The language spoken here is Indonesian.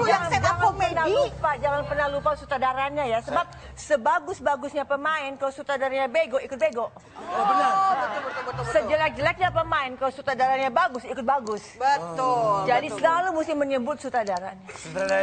dulu yang set up komedi. Lupa, jangan pernah lupa sutradaranya ya. Sebab sebagus-bagusnya pemain, kalau sutradaranya bego, ikut bego. Oh, benar. Oh, Sejelek-jeleknya pemain, kalau sutradaranya bagus, ikut bagus. Betul. Jadi betul. selalu mesti menyebut sutradaranya.